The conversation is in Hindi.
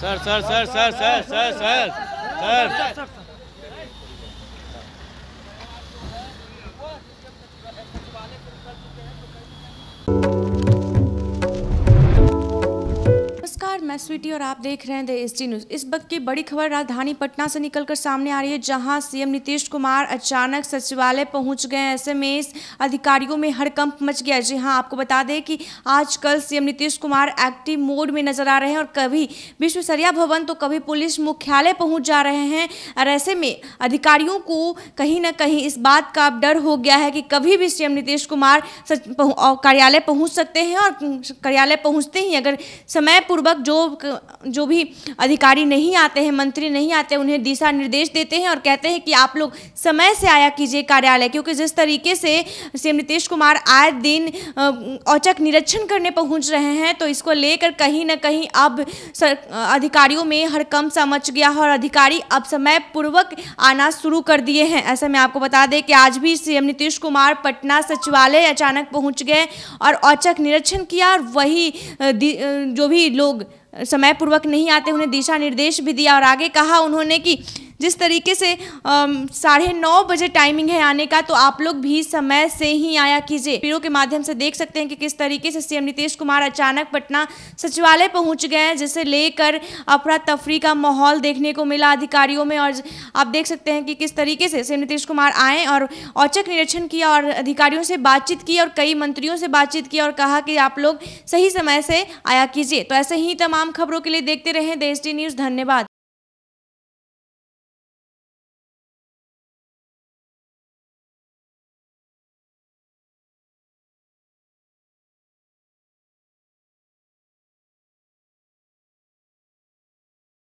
Sir, sir, sir, sir, sir, sir, sir, मैं स्वीटी और आप देख रहे हैं द एसटी न्यूज़ इस वक्त की बड़ी खबर राजधानी पटना से निकलकर सामने आ रही है जहां सीएम नीतीश कुमार अचानक सचिवालय पहुंच गए ऐसे में इस अधिकारियों में हड़कंप मच गया जी हां आपको बता दें कि आजकल CM Nitish Kumar active mode में नजर आ रहे हैं और कभी विश्व सरिया भवन तो कभी पुलिस मुख्यालय पहुँच जा रहे हैं और ऐसे में अधिकारियों को कहीं ना कहीं इस बात का डर हो गया है कि कभी भी सीएम नीतीश कुमार कार्यालय पहुँच सकते हैं और कार्यालय पहुँचते ही अगर समय पूर्वक जो जो भी अधिकारी नहीं आते हैं मंत्री नहीं आते उन्हें दिशा निर्देश देते हैं और कहते हैं कि आप लोग समय से आया कीजिए कार्यालय क्योंकि जिस तरीके से सीएम नीतीश कुमार आए दिन औचक निरीक्षण करने पहुंच रहे हैं तो इसको लेकर कहीं ना कहीं अब अधिकारियों में हर कम समझ गया और अधिकारी अब समय पूर्वक आना शुरू कर दिए हैं ऐसे में आपको बता दें कि आज भी सीएम नीतीश कुमार पटना सचिवालय अचानक पहुंच गए और औचक निरीक्षण किया और वही जो भी लोग समय पूर्वक नहीं आते उन्हें दिशा निर्देश भी दिया और आगे कहा उन्होंने कि जिस तरीके से साढ़े नौ बजे टाइमिंग है आने का तो आप लोग भी समय से ही आया कीजिए पीरों के माध्यम से देख सकते हैं कि किस तरीके से सीएम नीतीश कुमार अचानक पटना सचिवालय पहुंच गए हैं जिसे लेकर अफरा तफरी का माहौल देखने को मिला अधिकारियों में और आप देख सकते हैं कि किस तरीके से सीएम नीतीश कुमार आए और औचक निरीक्षण किया और अधिकारियों से बातचीत की और कई मंत्रियों से बातचीत की और कहा कि आप लोग सही समय से आया कीजिए तो ऐसे ही तमाम खबरों के लिए देखते रहें देश डी न्यूज़ धन्यवाद